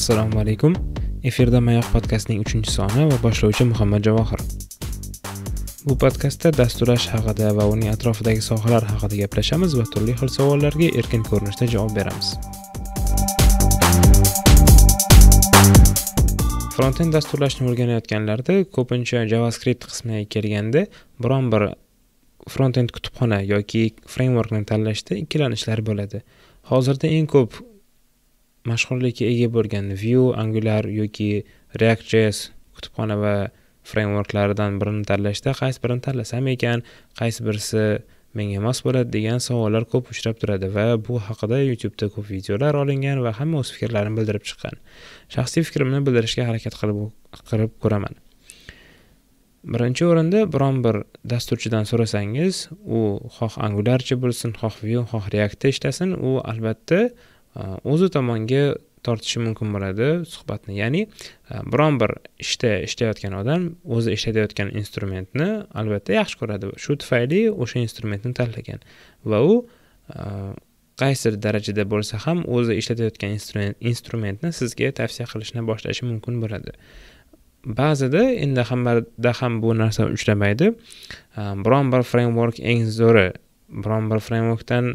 assalomu alaykum efirda mayoq podkastning uchinchi soni va boshlovchi muhammad javohir bu podkastda dasturlash haqida va uning atrofidagi sohalar haqida gaplashamiz va turli xil savollarga erkin ko'rinishda javob beramiz frontend dasturlashni o'rganayotganlarda ko'pincha javascript qismiga kelganda biron bir frontend kutubxona yoki frameworkni tanlashda ikkilanishlar bo'ladi hozirda eng ko'p mashhurlikka ega bo'lgan vue angular yoki react.js kutubxona va frameworklaridan birini tanlashda qaysi birini tanlasam ekan qaysi birisi menga mos bo'ladi degan savollar ko'p uchrab turadi va bu haqida youtubeda ko'p videolar olingan va hamma o'z fikrlarini bildirib chiqqan shaxsiy fikrimni bildirishga harakat qilib qilib ko'raman birinchi o'rinda biron bir dasturchidan so'rasangiz u xoh angularchi bo'lsin xoh vue xoh reactda ishlasin u albatta Э, o'zi tomonga tortishi mumkin bo'ladi suhbatni ya'ni e, biron bir ishda ishlayotgan odam o'zi ishlatayotgan instrumentni albatta yaxshi ko'radi shu tufayli o'sha instrumentni tanlagan va u e, qaysidir darajada bo'lsa ham o'zi ishlatayotgan instrumentni sizga tavsiya qilishni boshlashi mumkin bo'ladi ba'zida endi hammada ham bu narsa uchramaydi e, biron bir framework eng zo'ri biron bir frameworkdan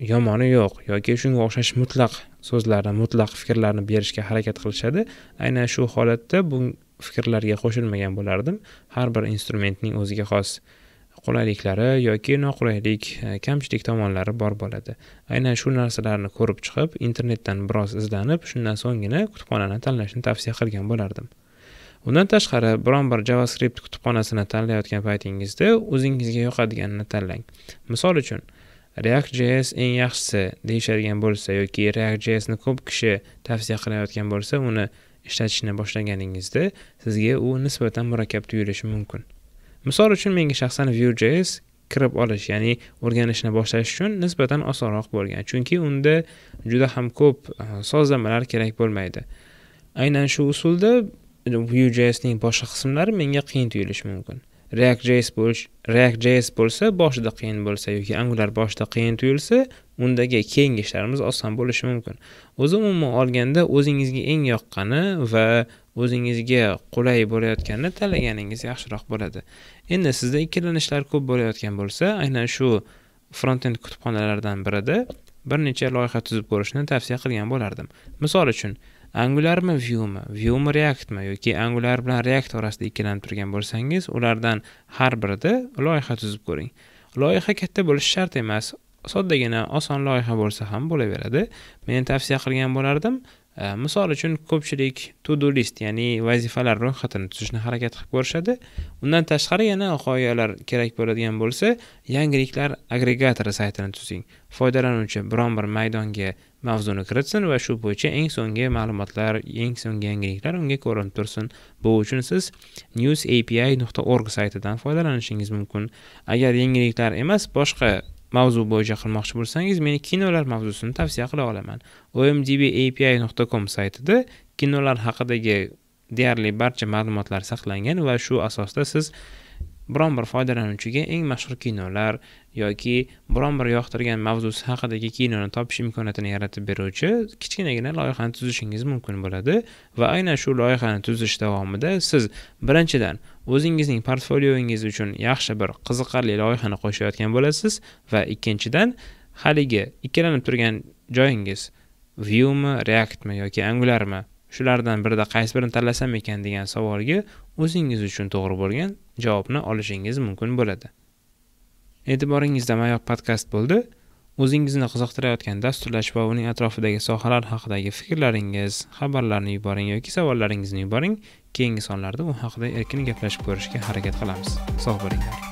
yomoni yo'q yoki shunga o'xshash mutlaq so'zlarni mutlaq fikrlarni berishga harakat qilishadi aynan shu holatda bu fikrlarga qo'shilmagan bo'lardim har bir instrumentning o'ziga xos qulayliklari yoki noqulaylik e, kamchilik tomonlari bor bo'ladi aynan shu narsalarni ko'rib chiqib internetdan biroz izlanib shundan so'nggina kutubxonani tanlashni tavsiya qilgan bo'lardim undan tashqari biron bir javascript kutubxonasini tanlayotgan paytingizda o'zingizga yoqadiganini tanlang misol uchun react.js eng yaxshisi deyishadigan bo'lsa yoki react.jsni ko'p kishi tavsiya qilayotgan bo'lsa uni ishlatishni boshlaganingizda sizga u nisbatan murakkab tuyulishi mumkin misol uchun menga shaxsan JS kirib olish ya'ni o'rganishni boshlash uchun nisbatan osonroq bo'lgan chunki unda juda ham ko'p e, sozlamalar kerak bo'lmaydi aynan shu usulda ning boshqa qismlari menga qiyin tuyulishi mumkin react.js bo'lish react.js bo'lsa boshida qiyin bo'lsa yoki angular boshida qiyin tuyulsa undagi keyingi ishlarimiz oson bo'lishi mumkin o'zi umuman olganda o'zingizga eng yoqqani va o'zingizga qulay bo'layotganini tanlaganingiz yaxshiroq bo'ladi endi sizda ikkilanishlar ko'p bo'layotgan bo'lsa aynan shu frontend kutubxonalaridan birida bir necha loyiha tuzib ko'rishni tavsiya qilgan bo'lardim misol uchun angularmi viewmi viewmi reactmi yoki angular bilan react orasida ikkilanib turgan bo'lsangiz ulardan har birida loyiha tuzib ko'ring loyiha katta bo'lishi shart emas soddagina oson loyiha bo'lsa ham bo'laveradi men tavsiya qilgan bo'lardim Э, misol uchun ko'pchilik to do list ya'ni vazifalar ro'yxatini tuzishni harakat qilib ko'rishadi undan tashqari yana g'oyalar kerak bo'ladigan bo'lsa yangiliklar agregatori saytini tuzing foydalanuvchi biron bir maydonga mavzuni kiritsin va shu bo'yicha eng so'nggi ma'lumotlar eng so'nggi yangiliklar unga ko'rinib tursin bu uchun siz news api nuqta org saytidan foydalanishingiz mumkin agar yangiliklar emas boshqa mavzu bo'yicha qilmoqchi bo'lsangiz men kinolar mavzusini tavsiya qila olaman omdb api nuqta com saytida kinolar haqidagi deyarli barcha ma'lumotlar saqlangan va shu asosda siz biron bir foydalanuvchiga eng mashhur kinolar yoki biron bir yoqtirgan mavzusi haqidagi kinoni topish imkoniyatini yaratib beruvchi kichkinagina loyihani tuzishingiz mumkin bo'ladi va aynan shu loyihani tuzish davomida siz birinchidan o'zingizning portfolioingiz uchun yaxshi bir qiziqarli loyihani qo'shayotgan bo'lasiz va ikkinchidan haligi ikkilanib turgan joyingiz viewmi reactmi yoki angularmi shulardan birida qaysi birini tanlasam ekan degan savolga o'zingiz uchun to'g'ri bo'lgan javobni olishingiz mumkin bo'ladi e'tiboringizda mayoq podkast bo'ldi o'zingizni qiziqtirayotgan dasturlash va uning atrofidagi sohalar haqidagi fikrlaringiz xabarlarni yuboring yoki savollaringizni yuboring keyingi sonlarda u haqida erkin gaplashib ko'rishga harakat qilamiz sog' bo'linglar